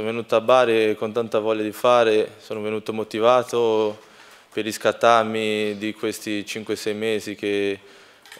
sono venuto a Bari con tanta voglia di fare, sono venuto motivato per riscattarmi di questi 5-6 mesi che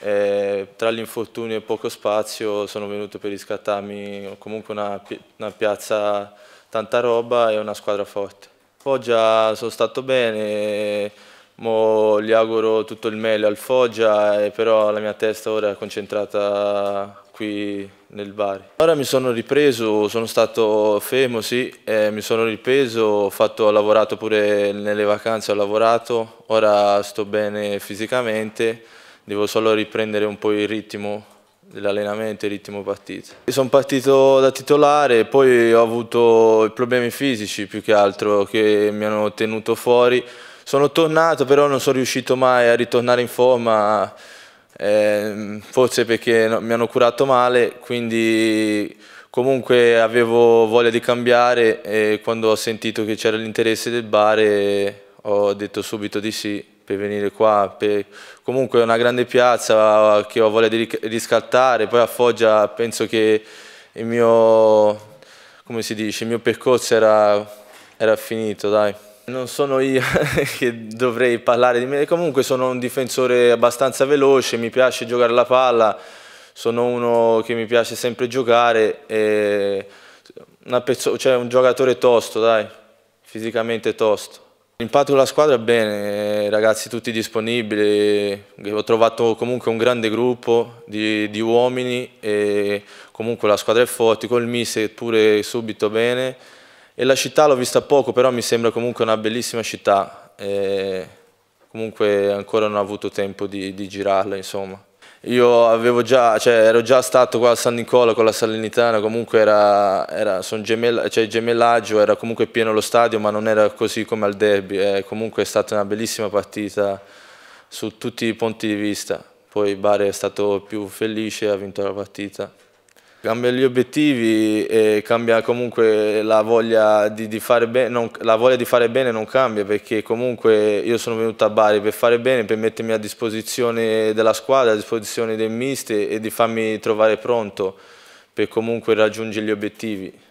eh, tra l'infortunio e poco spazio sono venuto per riscattarmi comunque una, una piazza tanta roba e una squadra forte. Poggia sono stato bene, Mo gli auguro tutto il meglio al Foggia, eh, però la mia testa ora è concentrata qui nel Bari. Ora mi sono ripreso, sono stato fermo, sì, eh, mi sono ripreso, ho, fatto, ho lavorato pure nelle vacanze, ho lavorato, ora sto bene fisicamente, devo solo riprendere un po' il ritmo dell'allenamento e il ritmo partito. Sono partito da titolare, poi ho avuto problemi fisici più che altro che mi hanno tenuto fuori, sono tornato, però non sono riuscito mai a ritornare in forma, eh, forse perché mi hanno curato male, quindi comunque avevo voglia di cambiare e quando ho sentito che c'era l'interesse del bar eh, ho detto subito di sì per venire qua. Per... Comunque è una grande piazza che ho voglia di riscattare, poi a Foggia penso che il mio, dice, il mio percorso era, era finito, dai. Non sono io che dovrei parlare di me, comunque sono un difensore abbastanza veloce, mi piace giocare la palla, sono uno che mi piace sempre giocare, e cioè un giocatore tosto, dai, fisicamente tosto. L'impatto della squadra è bene, ragazzi tutti disponibili, ho trovato comunque un grande gruppo di, di uomini e comunque la squadra è forte, col Mise pure subito bene. E la città l'ho vista poco, però mi sembra comunque una bellissima città. E comunque ancora non ho avuto tempo di, di girarla, insomma. Io già, cioè, ero già stato qua a San Nicola con la Salernitana, comunque era, era gemella, cioè, gemellaggio, era comunque pieno lo stadio, ma non era così come al derby. Eh, comunque è stata una bellissima partita su tutti i punti di vista. Poi Bari è stato più felice e ha vinto la partita. Cambia gli obiettivi e cambia comunque la voglia di, di fare bene, non, la voglia di fare bene non cambia perché comunque io sono venuto a Bari per fare bene, per mettermi a disposizione della squadra, a disposizione dei misti e di farmi trovare pronto per comunque raggiungere gli obiettivi.